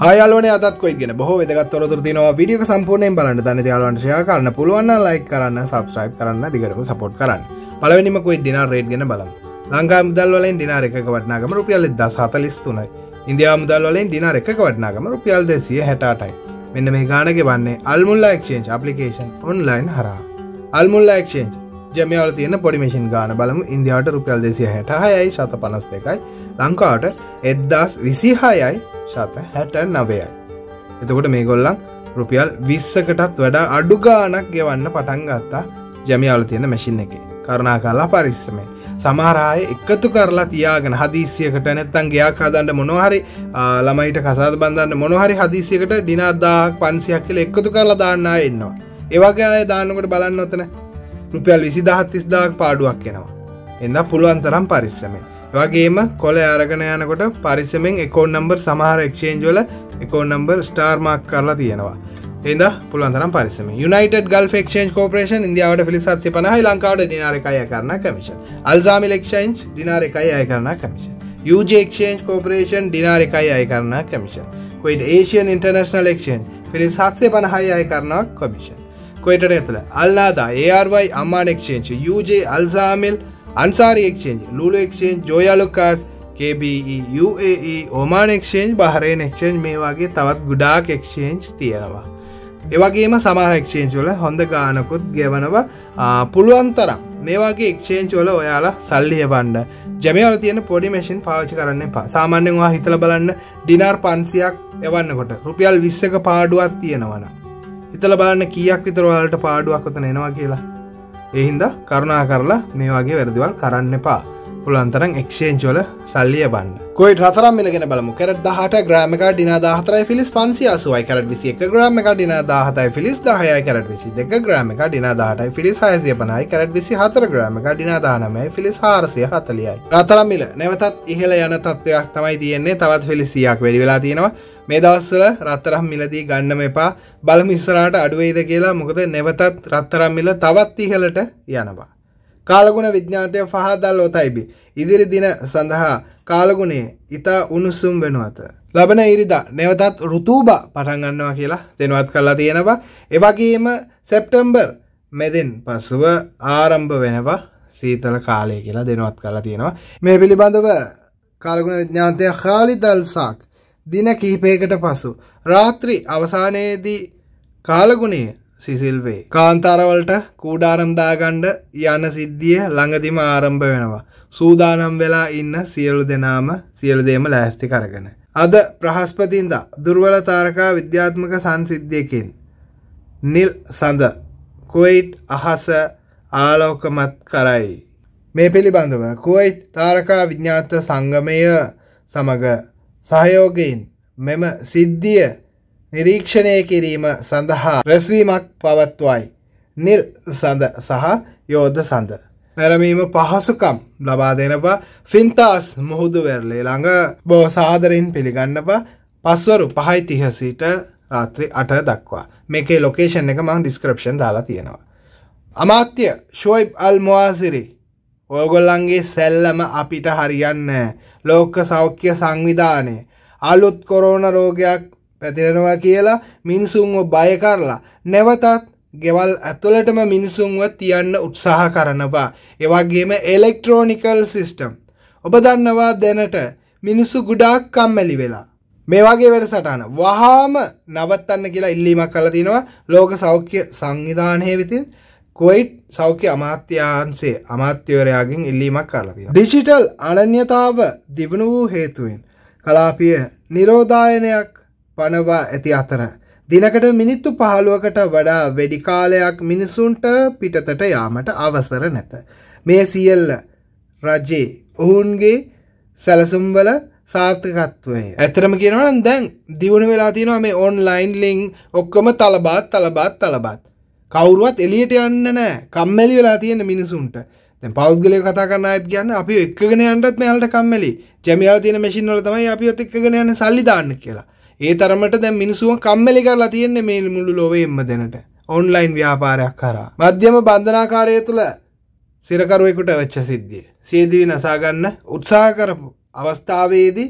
හයල්වන අත්කොයිගෙන බොහෝ වෙදගත්තොරතුර තිනවා විඩියක සම්පූර්ණයෙන් බලන්න දන්න දයාලවන්ශයා කරන්න පුළුවන් ලයි කරන්න සබස්්‍රයිප් කරන්න දිගරම සපොට් කරන්න පලවෙනිමකොයි දින රේඩ් ගෙන බලම් ලංකා මුදල්වලින් දිනාර එක වටනාගම රුපියල්ල දස් හතලිස් තුනයි ඉන්දයා මුදල්වලින් දිනාර එක වටනාගම රුපියල් දෙසිය හැටාටයි මෙන්න මේ ගානක වන්නේ අල්මුල්ලා එක්ෂේන්් අපපලිකේෂන් ඔන්ලයින් හරා අල්මුල්ලා එක්ෂේන්් ජමයාල තියෙන පොඩිමිෂන් ගාන බලමු ඉන්දියාවට රුපියල් දෙසිය හැට හයයි ශත පනස් දෙකයි ලංකාවට එද්දස් විසිහායයි ශත හැට නවයයි. එතකොට මේ ගොල්ලන් රුපියල් විස්සකටත් වැඩ අඩු ගානක් ගෙවන්න පටන් ගත්තා ජැමියවල තියෙන මැසින් එක කරනා කරලා පරිස්සමේ සමහරය එකතු කරලා තියාගෙන හදිසියකට නැත්තන් ගයක් හදන්න මොනොහරි ළමයිට කසාද බඳන්න මොනොහරි හදිසියකට ඩිනාදාක් පන්සියක් කියල එකතු කරලා දාන්නා එන්නවා. ඒවගේ අය දාන්නකට බලන්න ඔතන රුපියල් විසිදහත් තිස්දාක් පාඩුවක් එෙනවා. එඳ පුළුවන්තරම් පරිස්සමේ වගේම කොල අරගෙන යනකොට පරිසමෙන් එකෝන් නම්බර් සමහර එක්ෂේන්ජෝල එකෝන් නම්බර් ස්ටාර්මාක් කරලා තියෙනවා එද පුළන්තරම් පරිසම යුනට ගල් ක්ෂන් කෝපරේෂන් ඉදියාවට පිලිසත්සේ පනහයි ලංකාවට දිනාරකය කරන කමිෂ අල්සාමි ලක්ෂන්් දිනාරකයි අය කරන කමිෂ යජක්ෂන් කෝපරේෂන් දිනාරකයි අය කරන කමිෂ කොයිට ඒසියන් ඉන්ටර්නශනල් ලක්ෂන් පිරිස් හත්සේ පනහයි අය කරන කොමිෂන් කොයිට ඇතුළ අල්ලාදා ඒRY අම්මානෙක්ෂේංච යජ අල්සාමිල් Ansari Exchange, Lulu Exchange, Joya Lucas, KBE, UAE, Oman Exchange, Bahrain Exchange මේ වගේ තවත් ගුඩාක් එක්ෂේන්ජ් තියෙනවා. එවගේම සමහ එක්ෂේන්ච්වල හොඳ ගානකුත් ගෙවනව පුළුවන්තරම් මේවාගේ එක්ෂේන්ච්වල ඔයාලා සල්ලිය බන්ඩ ජැමවල තියෙන පොඩි මැසින් පාච්චි කරන්න පා සාමාන්‍යවා හිතල බලන්න ඩිනාර් පන්සියක් එවන්නකොට රුපියල් විස්සක පාඩුවත් තියෙනවන. හිතල බලන්න කියක් විතරවාලට පාඩුවක් කොතන එනවා කියලා එහින්ද කරුණා කරලා මේ වගේ වැරදිවල් කරන්න එපා පුළන්තරන් එක්ෂේන්චෝල සල්ලිය බන්න කොයි රතරම් මිලගෙන බලමු කරට දහට ග්‍රමක ඩින දාහතරයි ෆිලිස් පන්සි අසුවයි කරට විසි එක ග්‍රමක ඩින දාහතයි ෆිලිස් දහයයි කරට විසි දෙක ග්‍රමක ඩින දාටයි ෆිලිස් හයසිය පනයි කරට විසි හතර ග්‍රමක ඩින දානමයි ෆිලිස් හාරසිය හතලියයි රතරම් මිල නැවතත් ඉහල යන තත්ත්වයක් තමයි තියෙන්නේ තවත් ෆිලිසියක් වැඩි වෙලා තියෙනවා මේ දවස්සල රත්තරම් මිලදී ගන්නම එපා බලමිස්රාට අඩුවේද කියලා මොකද නැවතත් රත්තරම් මිල තවත් ඉහලට යනවා කාලගුණ විද්ඥාතය පහදල් ලොතයිබි. ඉදිරි දින සඳහා කාලගුණේ ඉතා උණුසුම් වෙනු අත. ලබන ඉරිදා නැවතත් රුතූබ පටන්ගන්නවා කියලා දෙනවත් කරලා තියෙනවා. එවගේම සැප්ටම්බර් මෙදින් පසුව ආරම්භ වෙනවා සීතල කාලය කියලා දෙනවත් කරලා තියෙනවා. මේ පිළිබඳව කාලගුණ විද්ඥාන්තය හාලි දල්සාක් දින කිහිපයකට පසු. රාත්‍රී අවසානයේදී කාලගුණේ සිසිල්වේ. කාන්තාරවලට කූඩාරම්දාගණ්ඩ යන සිද්ධිය ළඟදිම ආරම්භ වෙනවා. සූදානම් වෙලා ඉන්න සියලු දෙනාම සියලුදේම ලෑස්ති කරගෙන. අද ප්‍රහස්පතින්ද දුර්වල තාරකා විද්‍යාත්මක සංසිද්ධියකින්. නිල් සඳ කුවයිට් අහස ආලෝකමත් කරයි. මේ පිළිබඳව කුවයිට් තාරකා විඤ්ඥාත සංගමය සමඟ සහයෝගයෙන් මෙම සිද්ධිය නිරීක්ෂණය කිරීම සඳහා රැස්වීමක් පවත්වයි. නිල් සඳ සහ යෝධ සඳ. නැරමීම පහසුකම් ලබා දෙනවා ෆින්තාස් මුහුදු වෙරලේ ළඟ බෝ සාදරෙන් පිළිගන්නවා පස්වරු පහයි තිහසීට රාත්‍රි අට දක්වා මේකේ ලොකේෂන් එක මං ඩිස්ක්‍රපෂන් දාලා තියෙනවා. අමාත්‍ය ශෝයිබ් අල් මවාසිරි ඕගොල්ලන්ගේ සැල්ලම අපිට හරියන්න ලෝක සෞඛ්‍ය සංවිධානය අලුත් කොරෝණ රෝගයක් පැතිරෙනවා කියලා මිනිසුන්ව බය කරලා නැවතත් ගෙවල් ඇතුළටම මිනිසුන්ව තියන්න උත්සාහ කරනවා. ඒවගේම එලෙක්ට්‍රෝනිකල් සිිස්ටම්. ඔබ දන්නවා දෙනට මිනිස්සු ගුඩාක් කම්මැලි වෙලා. මේ වගේ වැඩසටාන වහාම නවත්තන්න කියලා ඉල්ලීමක් කළ තිනවා ලෝක සෞඛ්‍ය සංවිධානය විතින් කොයිට් සෞඛ්‍ය අමාත්‍යන්සේ අමාත්‍යවරයාගෙන් ඉල්ලීමක් කරලති. ඩිජිටල් අනන්‍යතාව දිවුණු වූ හේතුවෙන් කලාපිය නිරෝධායනයක් පනවා ඇති අතර. දිනකට මිනිත්තු පහළුවකට වඩා වැඩිකාලයක් මිනිසුන්ට පිටතට යාමට අවසර නැත. මේ සියල්ල රජේ ඔවුන්ගේ සැලසුම්වල සාර්ථකත්වය ඇතරම කියනවන දැන් දිවුණ වෙලා තියෙනවා මේ ඔන්ලයින් ලිං ඔක්කොම තලබාත් තලබාත් තලබාත් කවුරුවත් එලියට යන්න නෑ කම්මැලි වෙලා තියෙන මිනිසුන්ට දැන් පෞද්ගලය කතා කරන අයත් කියන්න අපි එක්කගෙන යන්නත් මෙයාලට කම්මැලි ජැමියාව තියෙන මැෂින් වල තමයි අපිවත් එක්කගෙන යන්නේ සල්ලි දාන්න කියලා ඒ තරමට දැ මිනිසුව කම්මලි කරලා තියෙන්නේ මේ මුළු ලොවේෙම දෙනට ඔන්ලයින් ව්‍යාපාරයක් කරා මධ්‍යම බන්ධනාකාරය තුළ සිරකරුවෙකුට වෙච්ච සිද්ධිය සේදිවි නසාගන්න උත්සාහ කරපු අවස්ථාවේදී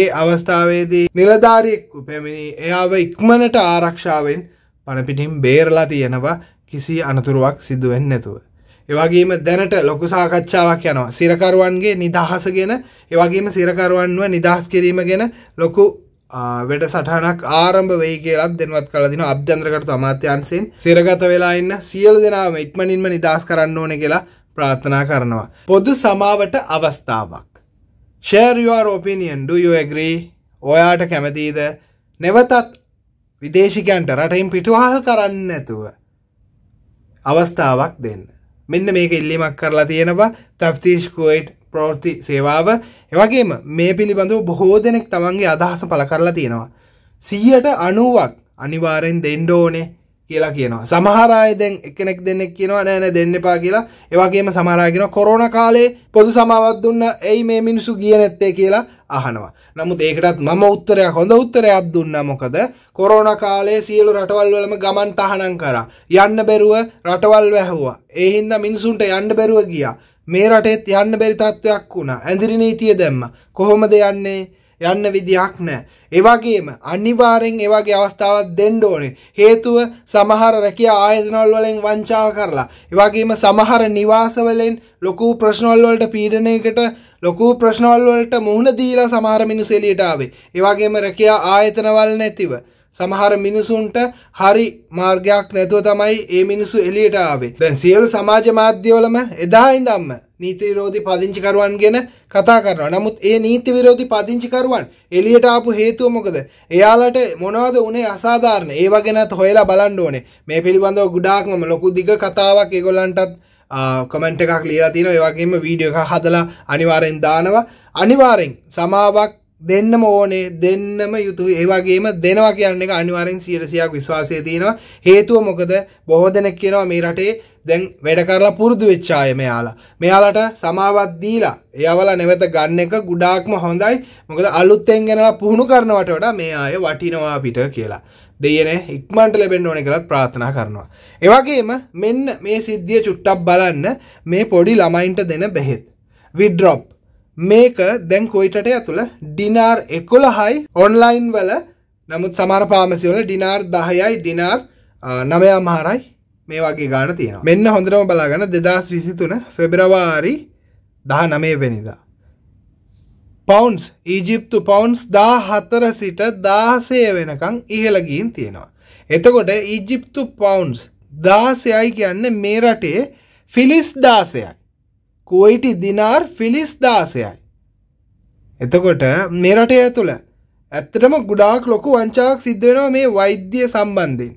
ඒ අවස්ථාවේදී නිලධාරියෙක්කු පැමිණි එයාව ඉක්මනට ආරක්ෂාවෙන් පණපිටින් බේරලා තියෙනවා කිසි අනතුරුවක් සිදුවෙන් නැතුව. එවගේම දැනට ලොකු සාකච්ඡාවක් යනවා සිරකරුවන්ගේ නිදහස ගෙන එවගේම සිරකරුවන්ව නිදහස් කිරීම ගෙන ලොකු වැඩ සටහනක් ආරම්භ වෙයි කියලත් දෙනවත් කලදින අභ්‍යන්ද්‍රකට අමාත්‍යන්සයෙන් සිරගත වෙලා ඉන්න සියලු දෙනාම ඉක්මනින්ම නිදහස් කරන්න ඕන කියලා ප්‍රාර්ථනා කරනවා. පොදු සමාවට අවස්ථාවක්. ෂර් your opinion do you agree? ඔයාට කැමතිද? නැවතත් විදේශිකයන්ට රටින් පිටුවහල් කරන්න නැතුව අවස්ථාවක් දෙන්න. මෙන්න මේක ඉල්ලීමක් කරලා තියෙනවා තෆ්තිෂ් කුවයිට් ප්‍රවෘති සේවාව එවගේම මේ පිළිබඳව බොහෝ දෙනෙක් තමන්ගේ අදහස පළ කරලා තියෙනවා. සීයට අනුවක් අනිවාරෙන් දෙන්ඩෝනේ කියලා කියනවා සමහරය දැන් එකනෙක් දෙන්නෙක් කියනවා නෑන දෙන්නපා කියලා ඒවගේම සමහරගෙන කොරෝණ කාලේ පොදු සමාවත් දුන්න ඇයි මේ මිනිසු කිය නැත්තේ කියලා අහනවා නමුත් ඒකටත් මම උත්තරයක් හොඳ උත්තරයක් දුන්න මොකද කොරෝණ කාලේ සියලු රටවල්වලම ගමන් තහනම් කරා යන්න බැරුව රටවල් වැැහවා ඒහින්ද මිනිසුන්ට යන්න බැරුව ගියා මේ රටේත් යන්න බැරි තත්ත්වයක් වුණා. ඇඳිරි නීතිය දැම්ම. කොහොමද යන්නේ? යන්න විදියක් නැහැ. ඒ වගේම අනිවාර්යෙන් ඒ වගේ අවස්ථාවක් දෙන්න ඕනේ. හේතුව සමහර රැකියා ආයතනවල වලින් වංචාව කරලා. ඒ වගේම සමහර නිවාසවලින් ලොකු ප්‍රශ්නවල වලට පීඩනයකට ලොකු ප්‍රශ්නවල වලට මුහුණ දීලා සමහර මිනිස්සු එළියට ආවේ. ඒ වගේම රැකියා ආයතනවල නැතිව සමහර මිනිසුන්ට හරි මාර්ගයක් නැතුව තමයි ඒ මිනිස්සු එළියට ආවේ. දැන් සියලු සමාජ මාධ්‍යවලම එදා ඉඳන්ම නීති විරෝධී පදිංචිකරුවන් ගැන කතා කරනවා. නමුත් ඒ නීති විරෝධී පදිංචිකරුවන් එළියට ආපු හේතුව මොකද? එයාලට මොනවද උනේ අසාධාරණ? ඒව ගැනත් හොයලා බලන්න ඕනේ. මේ පිළිබඳව ගොඩාක්ම ලොකු දිග කතාවක් ඒගොල්ලන්ටත් කමෙන්ට් එකක් ලියලා තියෙනවා. ඒ වගේම වීඩියෝ එකක් හදලා අනිවාර්යෙන් දානවා. අනිවාර්යෙන් සමාවක් දෙන්නම ඕනේ දෙන්නම යුතුයි ඒ වගේම දෙනවා කියන්නේ එක අනිවාර්යෙන් 100%ක් විශ්වාසය තියෙනවා හේතුව මොකද බොහෝ දෙනෙක් කියනවා මේ රටේ දැන් වැඩ කරලා පුරුදු වෙච්ච අය මෙයාලා. මෙයාලට සමාවත් දීලා එයාවල නැවත ගන්න එක ගොඩාක්ම හොඳයි. මොකද අලුතෙන් ගෙනලා පුහුණු කරනවට වඩා මේ අය වටිනවා අපිට කියලා. දෙයනේ ඉක්මනට ලැබෙන්න ඕනේ කියලා ප්‍රාර්ථනා කරනවා. ඒ වගේම මෙන්න මේ සිද්ධිය චුට්ටක් බලන්න මේ පොඩි ළමයින්ට දෙන බෙහෙත්. විඩ්‍රොප් මේක දැන් කොයිටට ඇතුළ ඩිනාර් එකොළ හයි ඔන්ලයින් වල නමුත් සමර පාමසිවල ඩිනාර් දහයයි ඩිනාර් නමයා මහරයි මේ වගේ ගාන තියෙන මෙන්න හොඳරම බලාගන්න දෙදස් විසිතුන ෆෙබරවාරි දහ නමේ වෙනිදා. පවන්ස් ඊජිප්තු පවන්ස් දා හතර සිට දාසය වෙනකං ඉහළගීන් තියෙනවා. එතකොට ඊජිප්තු පවන්ස් දාසයයි කියන්න මේ රටේ ෆිලිස් දාසයයි කුවයිටි දිනාර් ෆිලිස් දාසයයි. එතකොට මේ රටේ ඇතුළ ඇත්තටම ගොඩාක් ලොකු වංචාවක් සිද්ධ වෙනවා මේ වෛද්‍ය සම්බන්ධයෙන්.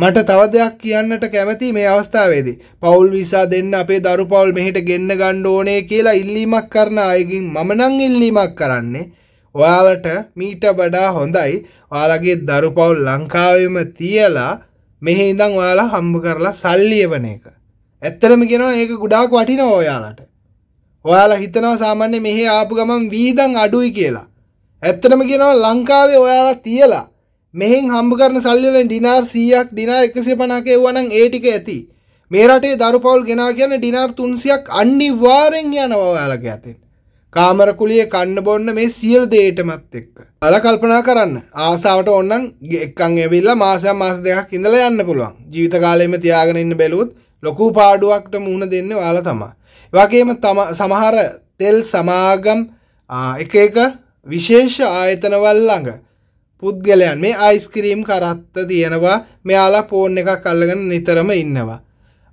මට තව දෙයක් කියන්නට කැමති මේ අවස්ථාවේදී. පවුල් විසා දෙන්න අපේ දරු පවුල් මෙහෙට ගෙන්න ගන්න ඕනේ කියලා ඉල්ලීමක් කරන අයගෙන් මම නම් ඉල්ලීමක් කරන්නේ ඔයාලට මීට වඩා හොඳයි. ඔයාලගේ දරු පවුල් ලංකාවෙම තියලා මෙහි ඉඳන් ඔයාලා හම්බ කරලා සල්ලි එවන එක. ඇත්තරම කියෙනවා ඒක ගුඩාක් වටිනවා ඔයාලට ඔයාලා හිතනවා සාමාන්‍ය මෙහෙ ආපු ගමන් වීදන් අඩුයි කියලා ඇත්තටම කියනවා ලංකාවේ ඔයාලා තියලා මෙහෙන් හම්බ කරන සල්ලිවලින් ඩිනාර් 100ක් ඩිනාර් 150ක එවුවනම් ඒ ටික ඇති මේ රටේ දරුපවුල් ගෙනා කියන්නේ ඩිනාර් 300ක් අනිවාර්යෙන් යනවා ඔයාලගේ අතෙන් කාමර කුලියේ කන්න බොන්න මේ සියලු දේටමත් එක්ක ඔයාලා කල්පනා කරන්න ආසාවට ඕනනම් එක්කන් ඇවිල්ලා මාසයක් මාස දෙකක් ඉඳලා යන්න පුළුවන් ජීවිත කාලෙම තියාගෙන ඉන්න බැලුවොත් ලොකු පාඩුවක්ට මුණ දෙන්න ඔයාලා තමා. වගේම සමහර තෙල් සමාගම් එක එක විශේෂ ආයතනවල් ළඟ පුද්ගලයන් මේ අයිස්කිරීම් කරත්ත තියෙනවා මෙයාලා පෝන් එකක් අල්ලගෙන නිතරම ඉන්නවා.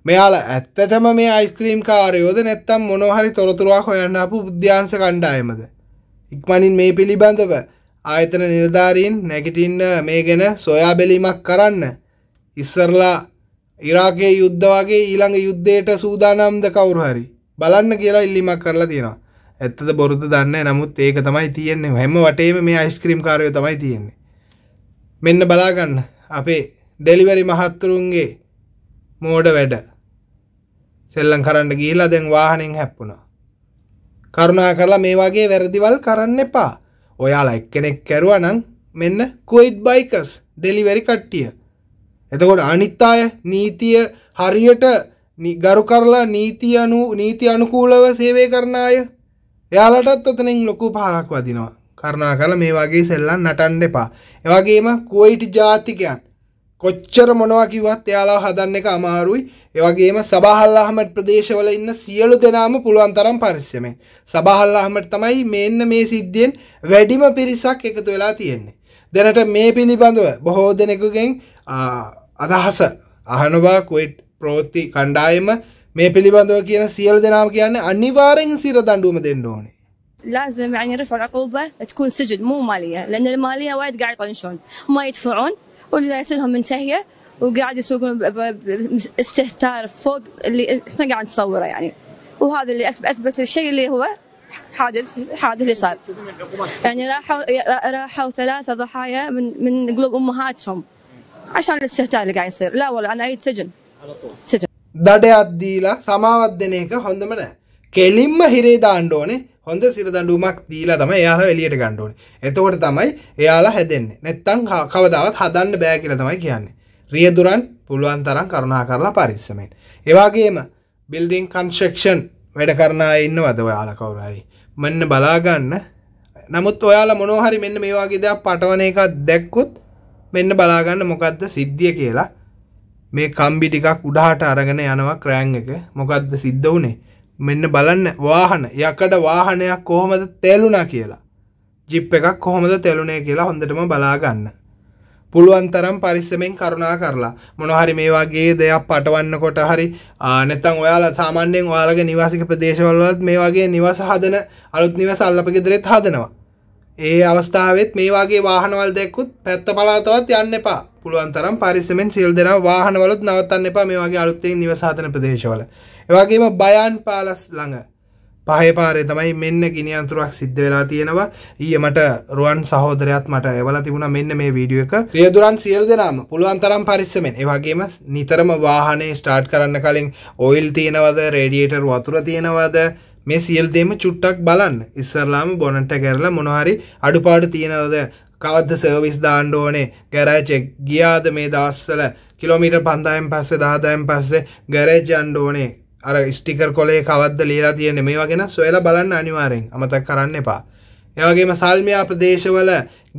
මෙයාලා ඇත්තටම මේ අයිස්ක්‍රීම් කාරයෝද නැත්තම් මොනොහරි තොරතුරක් හොයන්න අපපු බුද්ධාන්ස කණ්ඩායමද. ඉක්මනින් මේ පිළිබඳව ආයතන නිලධාරීන් නැගිටින්න මේ ගැන සොයා බැලීමක් කරන්න. ඉස්සරලා ඉරාකයේ යුද්ධ වගේ ඊළඟ යුද්ධයට සූදානම්ද කවුරු හරි බලන්න කියලා ඉල්ලිමක් කරලා තියෙනවා. ඇත්තද බොරුද දන්නේ නමුත් ඒක තමයි තියෙන්නේ. හැම වටේම මේ අයිස්ක්‍රීම් කාරයෝ තමයි තියෙන්නේ. මෙන්න බලාගන්න අපේ ඩෙලිවරි මහත්තුරුන්ගේ මෝඩ වැඩ. සෙල්ලම් කරන්න ගිහිලා දැන් වාහනෙන් හැප්පුණා. කරුණා කරලා මේ වගේ වැරදිවල් කරන්න එපා. ඔයාලා එක්කෙනෙක් කැරුවා නම් මෙන්න කුයිට් බයිකර්ස් ඩෙලිවරි කට්ටිය. එතකොට අනිත් අය නීතිය හරියට ගරු කරලා නීති අනු නීති අනුකූලව සේවය කරන අය එයාලටත් අතනින් ලොකු පහරක් වදිනවා කරුණා කරලා මේ වගේ සෙල්ලම් නටන්න එපා. ඒ වගේම කුවයිට් ජාතිකයන් කොච්චර මොනවා කිව්වත් එයාලා හදන්න එක අමාරුයි. ඒ වගේම සබහල් අහමඩ් ප්‍රදේශවල ඉන්න සියලු දෙනාම පුළුවන් තරම් පරිස්සමෙන්. සබහල් අහමඩ් තමයි මේන්න මේ සිද්ධියෙන් වැඩිම පිරිසක් එකතු වෙලා තියෙන්නේ. දැනට මේ පිළිබඳව බොහෝ දෙනෙකුගෙන් අදහස බා කුවෙට් ප්‍රවෘත්ති කණ්ඩායම මේ පිළිබඳව කියන සියලු දෙනාම කියන්නේ අනිවාර්යෙන් සිර දඬුවම දෙන්න ඕනේ. لازم يعني رفع العقوبة تكون سجن مو مالية لأن المالية وايد قاعد يطنشون ما يدفعون واللي يصيرهم منتهية وقاعد يسوقون استهتار فوق اللي احنا قاعد نصوره يعني وهذا اللي اثبت الشيء اللي هو حادث حادث اللي صار يعني راحوا راحوا ثلاثه ضحايا من من قلوب امهاتهم عشان الاستهتار اللي قاعد يصير لا والله انا اعيد سجن على طول سجن දඩයක් දීලා සමාවත් දෙන එක හොඳම නෑ කෙලින්ම හිරේ දාන්න ඕනේ හොඳ සිරදඩුමක් දීලා තම එයාලා එලියට ගණ්ඩුවන එතකොට තමයි එයාලා හැදෙන්නේ නැත්තං කවදාවත් හදන්න බෑ කියල තමයි කියන්නේ රියදුරන් පුළුවන් තරම් කරුණා කරලා පරිස්සමෙන් ඒවාගේම බිල්ඩිං කන්ශක්ෂන් වැඩ කරනා ඉන්න වද ඔයාල කවුරහරි මෙන්න බලාගන්න නමුත් ඔයාලා මොනෝහරි මෙන්න මේවාගේ දෙයක් පටවන එකක් දැක්කුත් මෙන්න බලාගන්න මොකක්ද සිද්ධිය කියලා මේ කම්බි ටිකක් උඩහට අරගෙන යනවා ක්‍රෑන් එක මොකක්ද සිද්ධ වුනේ මෙන්න බලන්න වාහන යකඩ වාහනයක් කොහොමද තෙලුණා කියලා ජිප් එකක් කොහොමද තෙලුණේ කියලා හොඳටම බලාගන්න පුළුවන් තරම් පරිස්සමෙන් කරුණා කරලා මොනහරි මේ වගේ දෙයක් පටවන්නකොට හරි නැත්නම් ඔයාලා සාමාන්‍යයෙන් ඔයාලගේ නිවාසික ප්‍රදේශවලවත් මේ වගේ නිවාස හදන අලුත් නිවාස අල්ලපගෙදරෙත් හදනවා ඒ අවස්ථාවත් මේ වගේ වාහනවල් දෙක්කුත් පැත්ත පලාතවත් යන්න එපා පුළුවන්තරම් පරිස්සමෙන් සිල් දෙෙන වාහනවලුත් නවත්තන්න එපා මේ වගේ අලුත්තෙන් නිවසාතන ප්‍රදේශවල ඒවගේම බයන් පාලස් ළඟ පහේ පාරේ තමයි මෙන්න ගිනියන්තුරක් සිද්ධ වෙලා තියෙනවා ඊය මට රුවන් සහෝදරයත් මට එවලා තිබුණා මෙන්න මේ වීඩියෝ එක රියදුරන් සියලු දෙනාම පුළුවන් තරම් පරිස්සමෙන් ඒ වගේම නිතරම වාහනේ ස්ටාර්ට් කරන්න කලින් ඔයිල් තියෙනවද රේඩියේටර් වතුර තියෙනවද මේ සියල්දේම චුට්ටක් බලන්න ඉස්සරලාම බොනට කරලා මොනහරි අඩුපාඩු තියෙනවද කවද්ද සර්විස් දාන්න ඕනේ ගරාජෙක් ගියාද මේ දවස්සල කිලෝමීටර් 5000න් පස්සේ 10000න් පස්සේ ගරේජ් යන්න ඕනේ අර ස්ටිකර් කොලේ කවද්ද ලියලා තියෙන්නේ මේවා ගැන සොයලා බලන්න අනිවාර්යෙන් අමතක කරන්න එපා ඒ වගේම සල්මියා ප්‍රදේශවල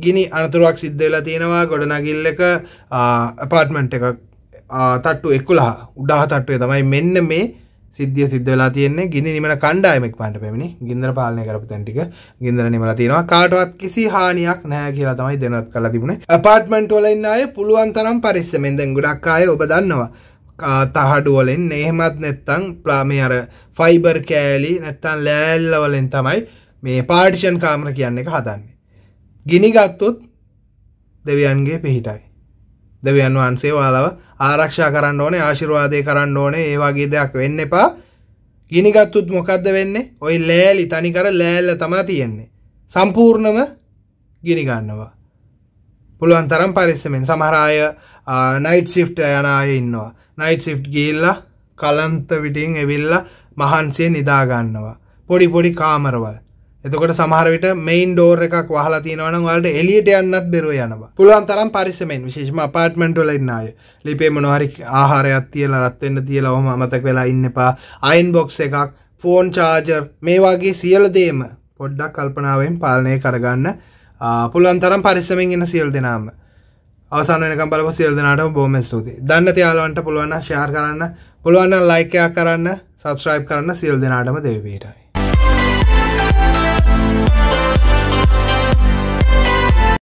ගිනි අනතුරක් සිද්ධ වෙලා තියෙනවා ගොඩනැගිල්ලක අපාර්ට්මන්ට් එකක් තට්ටු 11 උඩහ තට්ටුවේ තමයි මෙන්න මේ සිද්ධිය සිද්ධ වෙලා තියෙන්නේ ගිනි නිමන කණ්ඩායමක් පන්ට පැමිණි ගින්දර පාලනය කරපු තැන්ටික ගින්දර නිමලා තියෙනවා කාටවත් කිසි හානියක් නැහැ කියලා තමයි දැනුවත් කරලා තිබුණේ අපාර්ට්මන්ට් වල ඉන්න අය පුළුවන් තරම් පරිස්සමෙන් දැන් ගොඩක් අය ඔබ දන්නවා තහඩු වලින් එහෙමත් නැත්නම් මේ අර ෆයිබර් කෑලි නැත්නම් ලෑල්ල වලින් තමයි මේ පාර්ටිෂන් කාමර කියන්නේ එක හදන්නේ ගිනි ගත්තොත් දෙවියන්ගේ පිහිටයි දෙවියන් වහන්සේ ඔයාලව ආරක්ෂා කරන්න ඕනේ ආශිර්වාදේ කරන්න ඕනේ ඒ වගේ දෙයක් වෙන්න එපා ගිනිගත්තුත් මොකක්ද වෙන්නේ ඔය ලෑලි තනිකර ලෑල්ල තමා තියෙන්නේ සම්පූර්ණම ගිනි ගන්නවා පුළුවන් තරම් පරිස්සමෙන් සමහර අය නයිට් ෂිෆ්ට් යන අය ඉන්නවා නයිට් ෂිෆ්ට් ගිහිල්ලා කලන්ත විටින් එවිල්ලා මහන්සිය නිදාගන්නවා. පොඩි පොඩි කාමරවල්. එතකොට සමහරවිට මයින් ඩෝර් එකක් වහලා තියෙනවන වලට එලියට යන්නත් බෙරුව යනවා පුළුවන් තරම් පරිසමෙන් විශේෂම අපාර්ට්මෙන්ට්වල ඉන්නය ලිපේ මොනහරි ආහාරයක් තියලා රත්වෙන්න තියලා ඔහම අමතක වෙලා ඉන්න එපා අයින් බොක්ස් එකක් ෆෝන් චාර්ජර් මේ වගේ සියලු දේම පොඩ්ඩක් කල්පනාවෙන් පාලනය කරගන්න පුළුවන් තරම් පරිස්සමෙන් එන සියල් දෙනාම අවසාන වෙනකම් බලපු සියල් දෙනාටම බොහොම ස්තුතියි. දන්න තියාලවන්ට පුළුවන් නම් ෂෙයාර් කරන්න, පුළුවන් නම් ලයික් එකක් කරන්න, subscribe කරන්න සියල් දෙනාටම දෙවිවේටයි.